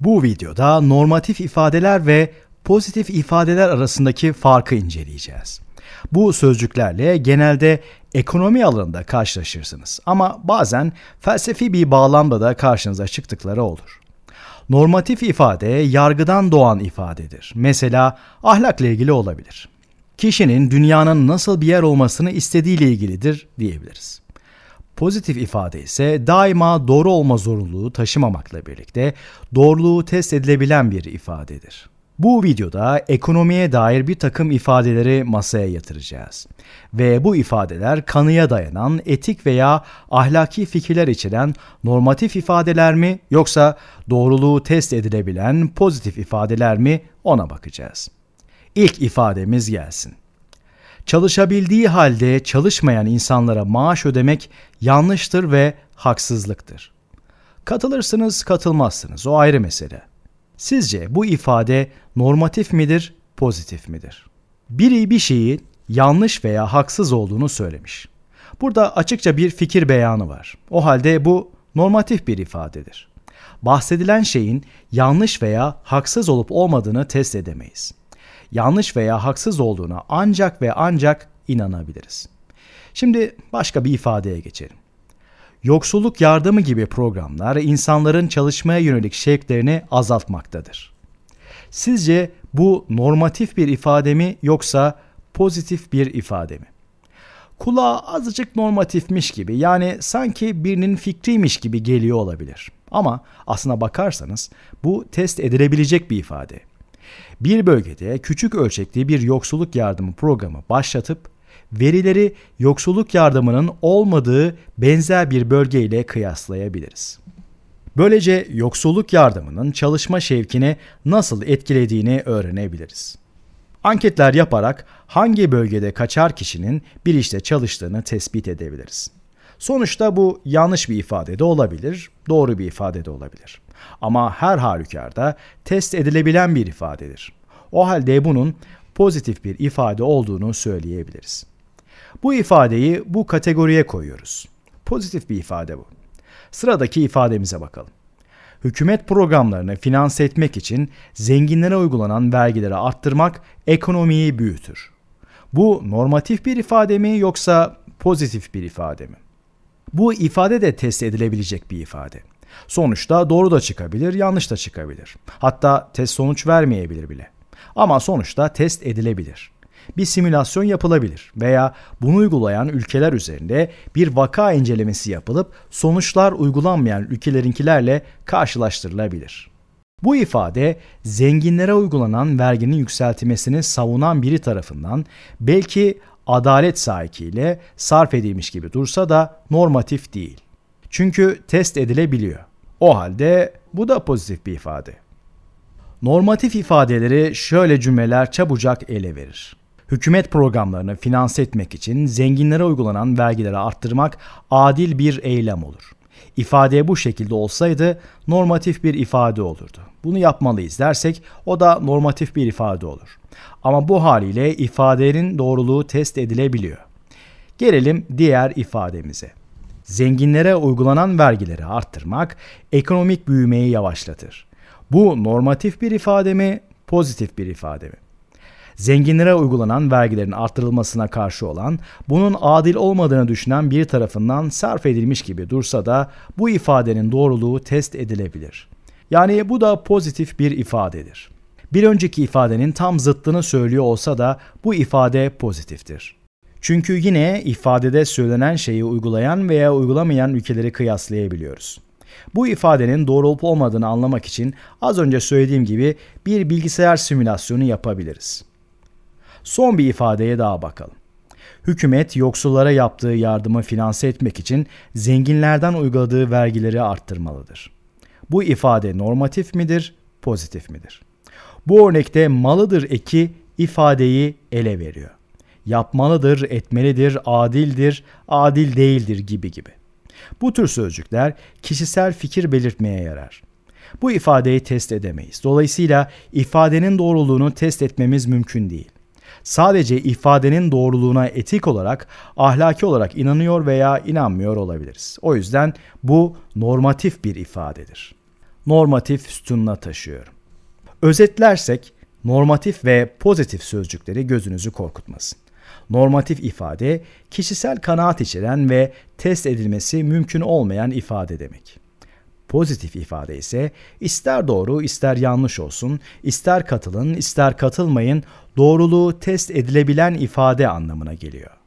Bu videoda normatif ifadeler ve pozitif ifadeler arasındaki farkı inceleyeceğiz. Bu sözcüklerle genelde ekonomi alanında karşılaşırsınız ama bazen felsefi bir bağlamda da karşınıza çıktıkları olur. Normatif ifade yargıdan doğan ifadedir. Mesela ahlakla ilgili olabilir. Kişinin dünyanın nasıl bir yer olmasını istediğiyle ilgilidir diyebiliriz. Pozitif ifade ise daima doğru olma zorunluluğu taşımamakla birlikte doğruluğu test edilebilen bir ifadedir. Bu videoda ekonomiye dair bir takım ifadeleri masaya yatıracağız. Ve bu ifadeler kanıya dayanan etik veya ahlaki fikirler içeren normatif ifadeler mi yoksa doğruluğu test edilebilen pozitif ifadeler mi ona bakacağız. İlk ifademiz gelsin. Çalışabildiği halde çalışmayan insanlara maaş ödemek yanlıştır ve haksızlıktır. Katılırsınız, katılmazsınız. O ayrı mesele. Sizce bu ifade normatif midir, pozitif midir? Biri bir şeyi yanlış veya haksız olduğunu söylemiş. Burada açıkça bir fikir beyanı var. O halde bu normatif bir ifadedir. Bahsedilen şeyin yanlış veya haksız olup olmadığını test edemeyiz yanlış veya haksız olduğuna ancak ve ancak inanabiliriz. Şimdi başka bir ifadeye geçelim. Yoksulluk yardımı gibi programlar insanların çalışmaya yönelik şevklerini azaltmaktadır. Sizce bu normatif bir ifade mi yoksa pozitif bir ifade mi? Kulağa azıcık normatifmiş gibi yani sanki birinin fikriymiş gibi geliyor olabilir. Ama aslına bakarsanız bu test edilebilecek bir ifade. Bir bölgede küçük ölçekli bir yoksulluk yardımı programı başlatıp verileri yoksulluk yardımının olmadığı benzer bir bölgeyle kıyaslayabiliriz. Böylece yoksulluk yardımının çalışma şevkini nasıl etkilediğini öğrenebiliriz. Anketler yaparak hangi bölgede kaçar kişinin bir işte çalıştığını tespit edebiliriz. Sonuçta bu yanlış bir ifade de olabilir, doğru bir ifade de olabilir. Ama her halükarda test edilebilen bir ifadedir. O halde bunun pozitif bir ifade olduğunu söyleyebiliriz. Bu ifadeyi bu kategoriye koyuyoruz. Pozitif bir ifade bu. Sıradaki ifademize bakalım. Hükümet programlarını finanse etmek için zenginlere uygulanan vergileri arttırmak ekonomiyi büyütür. Bu normatif bir ifade mi yoksa pozitif bir ifade mi? Bu ifade de test edilebilecek bir ifade. Sonuçta doğru da çıkabilir, yanlış da çıkabilir. Hatta test sonuç vermeyebilir bile. Ama sonuçta test edilebilir. Bir simülasyon yapılabilir veya bunu uygulayan ülkeler üzerinde bir vaka incelemesi yapılıp sonuçlar uygulanmayan ülkelerinkilerle karşılaştırılabilir. Bu ifade zenginlere uygulanan verginin yükseltilmesini savunan biri tarafından belki adalet sahikiyle sarf edilmiş gibi dursa da normatif değil. Çünkü test edilebiliyor. O halde bu da pozitif bir ifade. Normatif ifadeleri şöyle cümleler çabucak ele verir. Hükümet programlarını finanse etmek için zenginlere uygulanan vergileri arttırmak adil bir eylem olur. İfade bu şekilde olsaydı normatif bir ifade olurdu. Bunu yapmalıyız dersek o da normatif bir ifade olur. Ama bu haliyle ifadenin doğruluğu test edilebiliyor. Gelelim diğer ifademize. Zenginlere uygulanan vergileri arttırmak ekonomik büyümeyi yavaşlatır. Bu normatif bir ifade mi, pozitif bir ifade mi? zenginlere uygulanan vergilerin artırılmasına karşı olan, bunun adil olmadığını düşünen bir tarafından sarf edilmiş gibi dursa da bu ifadenin doğruluğu test edilebilir. Yani bu da pozitif bir ifadedir. Bir önceki ifadenin tam zıttını söylüyor olsa da bu ifade pozitiftir. Çünkü yine ifadede söylenen şeyi uygulayan veya uygulamayan ülkeleri kıyaslayabiliyoruz. Bu ifadenin doğru olup olmadığını anlamak için az önce söylediğim gibi bir bilgisayar simülasyonu yapabiliriz. Son bir ifadeye daha bakalım. Hükümet yoksullara yaptığı yardımı finanse etmek için zenginlerden uyguladığı vergileri arttırmalıdır. Bu ifade normatif midir, pozitif midir? Bu örnekte malıdır eki ifadeyi ele veriyor. Yapmalıdır, etmelidir, adildir, adil değildir gibi gibi. Bu tür sözcükler kişisel fikir belirtmeye yarar. Bu ifadeyi test edemeyiz. Dolayısıyla ifadenin doğruluğunu test etmemiz mümkün değil. Sadece ifadenin doğruluğuna etik olarak, ahlaki olarak inanıyor veya inanmıyor olabiliriz. O yüzden bu normatif bir ifadedir. Normatif sütununa taşıyorum. Özetlersek normatif ve pozitif sözcükleri gözünüzü korkutmasın. Normatif ifade kişisel kanaat içeren ve test edilmesi mümkün olmayan ifade demek. Pozitif ifade ise ister doğru ister yanlış olsun, ister katılın ister katılmayın doğruluğu test edilebilen ifade anlamına geliyor.